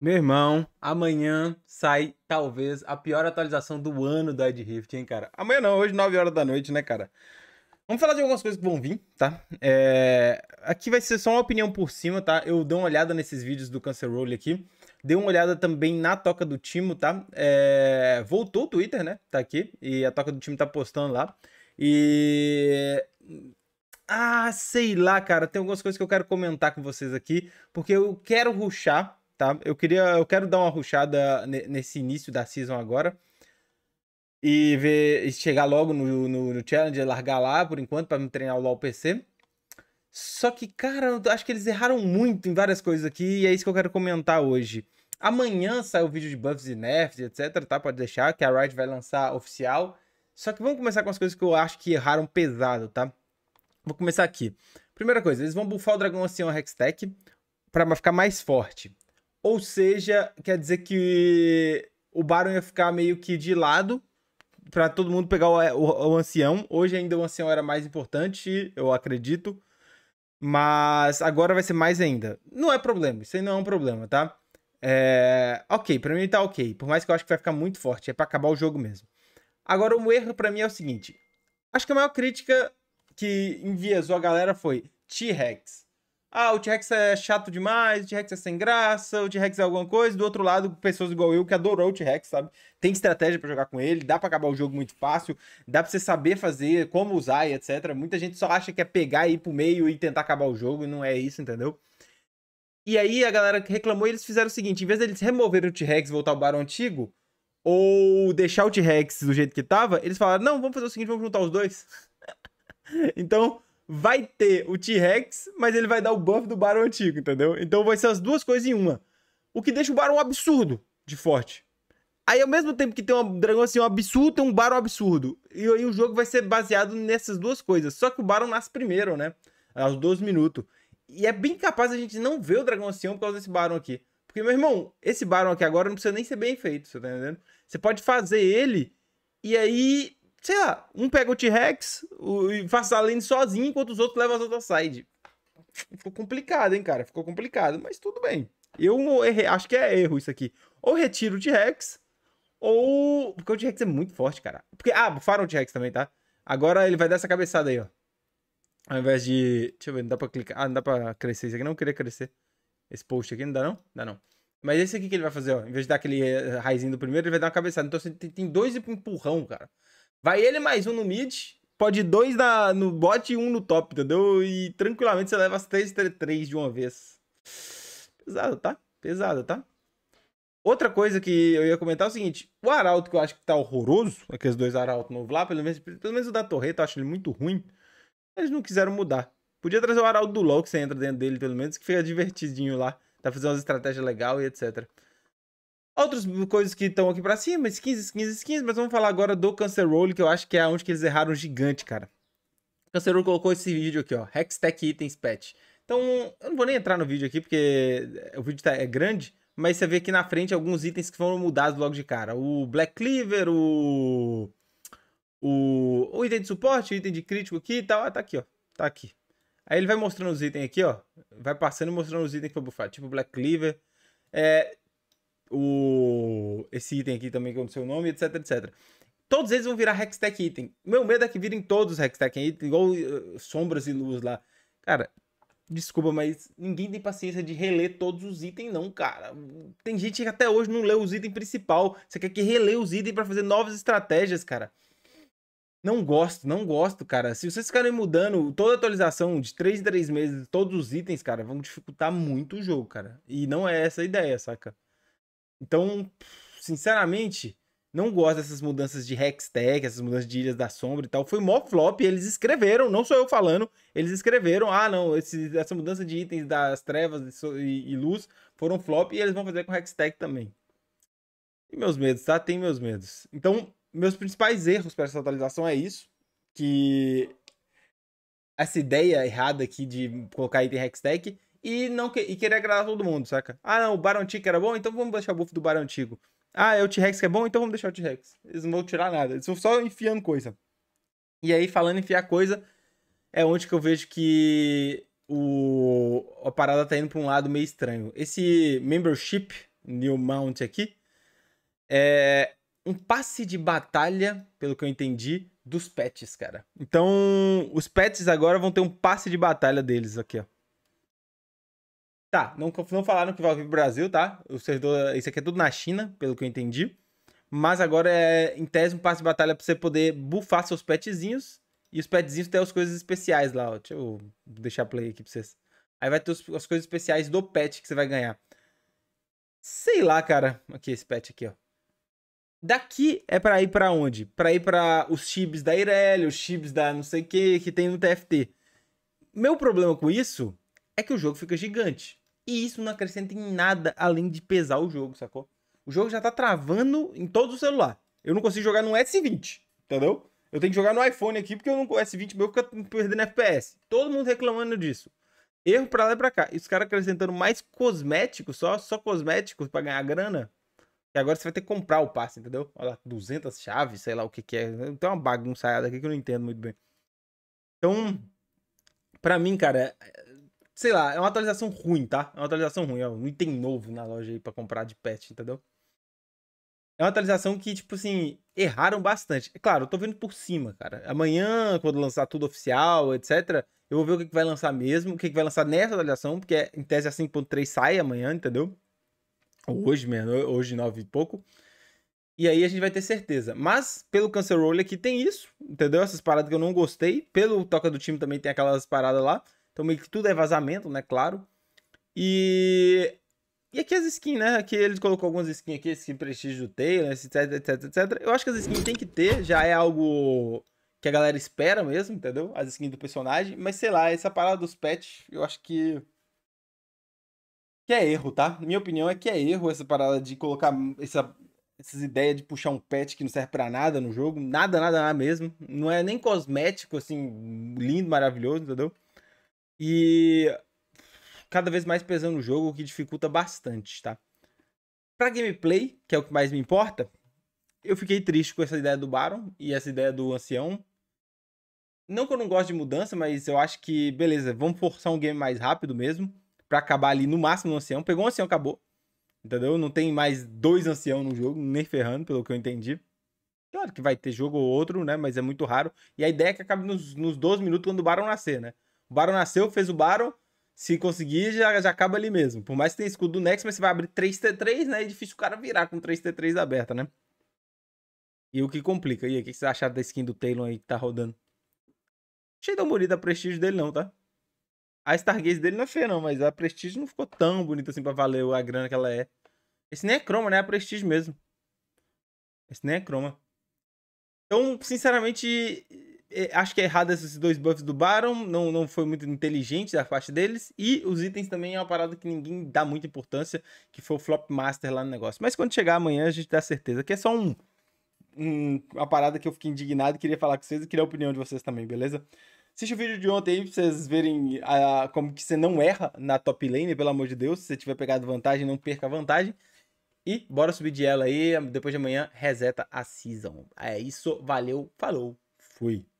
Meu irmão, amanhã sai talvez a pior atualização do ano do Ed Rift, hein, cara? Amanhã não, hoje 9 horas da noite, né, cara? Vamos falar de algumas coisas que vão vir, tá? É... Aqui vai ser só uma opinião por cima, tá? Eu dou uma olhada nesses vídeos do Cancer Roll aqui. Dei uma olhada também na toca do Timo, tá? É... Voltou o Twitter, né? Tá aqui. E a toca do Timo tá postando lá. E. Ah, sei lá, cara. Tem algumas coisas que eu quero comentar com vocês aqui. Porque eu quero ruxar tá? Eu queria, eu quero dar uma ruxada nesse início da season agora e ver chegar logo no, no, no largar lá por enquanto para me treinar o LoL PC. Só que, cara, eu acho que eles erraram muito em várias coisas aqui e é isso que eu quero comentar hoje. Amanhã sai o vídeo de buffs e nerfs, etc, tá? Pode deixar, que a Riot vai lançar oficial. Só que vamos começar com as coisas que eu acho que erraram pesado, tá? Vou começar aqui. Primeira coisa, eles vão buffar o Dragão Oceano Hextech para ficar mais forte. Ou seja, quer dizer que o Baron ia ficar meio que de lado para todo mundo pegar o, é, o, o, ancião. Hoje ainda o ancião era mais importante, eu acredito. Mas agora vai ser mais ainda. Não é problema, isso aí não é um problema, tá? É... Ok, pra mim tá ok. Por mais que eu acho que vai ficar muito forte, é para acabar o jogo mesmo. Agora, um erro para mim é o seguinte. Acho que a maior crítica que enviesou a galera foi T-Rex. Ah, o T-Rex é chato demais, o T-Rex é sem graça, o T-Rex é alguma coisa. Do outro lado, pessoas igual eu que adorou o T-Rex, sabe? Tem estratégia para jogar com ele, dá para acabar o jogo muito fácil, dá pra você saber fazer, como usar e etc. Muita gente só acha que é pegar e ir pro meio e tentar acabar o jogo, e não é isso, entendeu? E aí a galera que reclamou, eles fizeram o seguinte: em vez deles remover o T-Rex e voltar ao Barão Antigo, ou deixar o T-Rex do jeito que tava, eles falaram: não, vamos fazer o seguinte, vamos juntar os dois. então vai ter o T-Rex, mas ele vai dar o buff do Baron antigo, entendeu? Então vai ser as duas coisas em uma. O que deixa o Baron absurdo de forte. Aí, ao mesmo tempo que tem um dragão assim, um absurdo, tem um Baron absurdo. E aí o jogo vai ser baseado nessas duas coisas. Só que o Baron nasce primeiro, né? Aos 12 minutos. E é bem capaz a gente não ver o dragão ancião assim por causa desse Baron aqui. Porque, meu irmão, esse Baron aqui agora não precisa nem ser bem feito, você tá entendendo? Você pode fazer ele e aí sei lá, um pega o T-Rex e faz a lane sozinho enquanto os outros levam as outras side. Ficou complicado, hein, cara? Ficou complicado, mas tudo bem. Eu errei, acho que é erro isso aqui. Ou retiro o T-Rex, ou. Porque o T-Rex é muito forte, cara. Porque... Ah, bufaram o T-Rex também, tá? Agora ele vai dar essa cabeçada aí, ó. Ao invés de. Deixa eu ver, não dá pra clicar. Ah, não dá pra crescer isso aqui. Não queria crescer. Esse post aqui não dá, não? Dá não. Mas esse aqui que ele vai fazer, ó. Em vez de dar aquele raizinho eh, do primeiro, ele vai dar uma cabeçada. Então você assim, tem dois empurrão, cara. Vai ele mais um no mid, pode dois na, no bot e um no top, entendeu? E tranquilamente você leva as três três de uma vez. Pesado, tá? Pesado, tá? Outra coisa que eu ia comentar é o seguinte: o Arauto que eu acho que tá horroroso, aqueles dois Arauto novos lá, pelo menos, pelo menos o da Torreta, eu acho ele muito ruim. Eles não quiseram mudar. Podia trazer o Arauto do LoL, que você entra dentro dele, pelo menos, que fica divertidinho lá. Tá fazendo umas estratégias legais e etc. Outras coisas que estão aqui para cima, skins, skins, skins, mas vamos falar agora do Cancerole, que eu acho que é onde que eles erraram gigante, cara. O Cancerole colocou esse vídeo aqui, ó, Hextech Itens Patch. Então, eu não vou nem entrar no vídeo aqui, porque o vídeo tá, é grande, mas você vê aqui na frente alguns itens que foram mudados logo de cara. O Black Cleaver, o... O, o item de suporte, o item de crítico aqui e tal, ah, tá aqui, ó, tá aqui. Aí ele vai mostrando os itens aqui, ó. Vai passando e mostrando os itens que foi bufado, Tipo Black Cleaver. É, o esse item aqui também que eu não sei o nome, etc, etc. Todos eles vão virar Hextech item. Meu medo é que virem todos Hextech item, igual uh, sombras e luz lá. Cara, desculpa, mas ninguém tem paciência de reler todos os itens não, cara. Tem gente que até hoje não leu os itens principal. Você quer que relê os itens para fazer novas estratégias, cara. Não gosto, não gosto, cara. Se vocês ficarem mudando toda atualização de 3 em 3 meses, todos os itens, cara, vão dificultar muito o jogo, cara. E não é essa a ideia, saca? Então, sinceramente, não gosto dessas mudanças de Hextech, essas mudanças de Ilhas da Sombra e tal. Foi mó flop, eles escreveram, não sou eu falando, eles escreveram, ah não, esse, essa mudança de itens das trevas e, e, luz foram flop e eles vão fazer com Hextech também. E meus medos, tá? Tem meus medos. Então, meus principais erros para essa atualização é isso, que essa ideia errada aqui de colocar item Hextech e não que... e querer agradar todo mundo, saca? Ah, não, o Barão antigo era bom, então vamos deixar o buff do Barão antigo. Ah, é o T-Rex que é bom, então vamos deixar o T-Rex. Eles não vão tirar nada, eles vão só enfiando coisa. E aí, falando em enfiar coisa, é onde que eu vejo que o... a parada tá indo pra um lado meio estranho. Esse membership, New Mount aqui, é um passe de batalha, pelo que eu entendi, dos pets, cara. Então, os pets agora vão ter um passe de batalha deles aqui, ó. Tá, não, não falaram que vai vir pro Brasil, tá? O servidor, isso aqui é tudo na China, pelo que eu entendi. Mas agora é em tese um passe de batalha pra você poder bufar seus petzinhos. E os petzinhos tem as coisas especiais lá, ó. Deixa eu deixar play aqui pra vocês. Aí vai ter os, as coisas especiais do pet que você vai ganhar. Sei lá, cara. Aqui, esse pet aqui, ó. Daqui é para ir para onde? Para ir para os chips da Irelia, os chips da não sei o que, que tem no TFT. Meu problema com isso é que o jogo fica gigante. E isso não acrescenta em nada além de pesar o jogo, sacou? O jogo já tá travando em todo o celular. Eu não consigo jogar no S20, entendeu? Eu tenho que jogar no iPhone aqui porque eu não, o S20 meu fica perdendo FPS. Todo mundo reclamando disso. Erro pra lá e pra cá. E os caras acrescentando mais cosméticos, só, só cosméticos pra ganhar grana. E agora você vai ter que comprar o passe, entendeu? Olha lá, 200 chaves, sei lá o que que é. Tem uma bagunçada aqui que eu não entendo muito bem. Então, pra mim, cara, sei lá, é uma atualização ruim, tá? É uma atualização ruim, é um item novo na loja aí pra comprar de pet, entendeu? É uma atualização que, tipo assim, erraram bastante. É claro, eu tô vendo por cima, cara. Amanhã, quando lançar tudo oficial, etc., eu vou ver o que, que vai lançar mesmo, o que, que vai lançar nessa atualização, porque é, em tese a 5.3 sai amanhã, entendeu? Hoje mesmo, hoje nove e pouco. E aí a gente vai ter certeza. Mas, pelo Cancer Roll aqui tem isso, entendeu? Essas paradas que eu não gostei. Pelo Toca do Time também tem aquelas paradas lá. Então meio que tudo é vazamento, né? Claro. E. E aqui as skins, né? Aqui eles colocou algumas skins aqui, skin prestígio do Taylor, etc, etc, etc. Eu acho que as skins tem que ter, já é algo que a galera espera mesmo, entendeu? As skins do personagem. Mas sei lá, essa parada dos pets, eu acho que. Que é erro, tá? Minha opinião é que é erro essa parada de colocar essa, essas ideias de puxar um pet que não serve para nada no jogo. Nada, nada, nada mesmo. Não é nem cosmético, assim, lindo, maravilhoso, entendeu? E cada vez mais pesando o jogo, o que dificulta bastante, tá? Pra gameplay, que é o que mais me importa, eu fiquei triste com essa ideia do Baron e essa ideia do Ancião. Não que eu não gosto de mudança, mas eu acho que, beleza, vamos forçar um game mais rápido mesmo, para acabar ali no máximo no Ancião. Pegou um Ancião, acabou. Entendeu? Não tem mais dois Ancião no jogo, nem ferrando, pelo que eu entendi. Claro que vai ter jogo ou outro, né? Mas é muito raro. E a ideia é que acabe nos, nos 12 minutos quando o Baron nascer, né? O Baron nasceu, fez o Baron. Se conseguir, já, já acaba ali mesmo. Por mais que tenha escudo do Nex, mas você vai abrir 3T3, né? É difícil o cara virar com 3T3 aberta, né? E o que complica. E aí, o que vocês acharam da skin do Taylor aí que tá rodando? Achei tão bonita a prestígio dele, não, tá? A Stargaze dele não é feia, não, mas a prestígio não ficou tão bonita assim pra valer a grana que ela é. Esse nem é croma, né? É a prestígio mesmo. Esse nem é croma. Então, sinceramente, é, acho que é errado esses dois buffs do Baron, não, não foi muito inteligente da parte deles. E os itens também é uma parada que ninguém dá muita importância, que foi o Flop Master lá no negócio. Mas quando chegar amanhã a gente dá certeza que é só um, um uma parada que eu fiquei indignado e queria falar com vocês e queria a opinião de vocês também, beleza? Assiste o vídeo de ontem aí pra vocês verem a, ah, como que você não erra na top lane, pelo amor de Deus. Se você tiver pegado vantagem, não perca a vantagem. E bora subir de ela aí. Depois de amanhã, reseta a season. É isso. Valeu. Falou. Fui.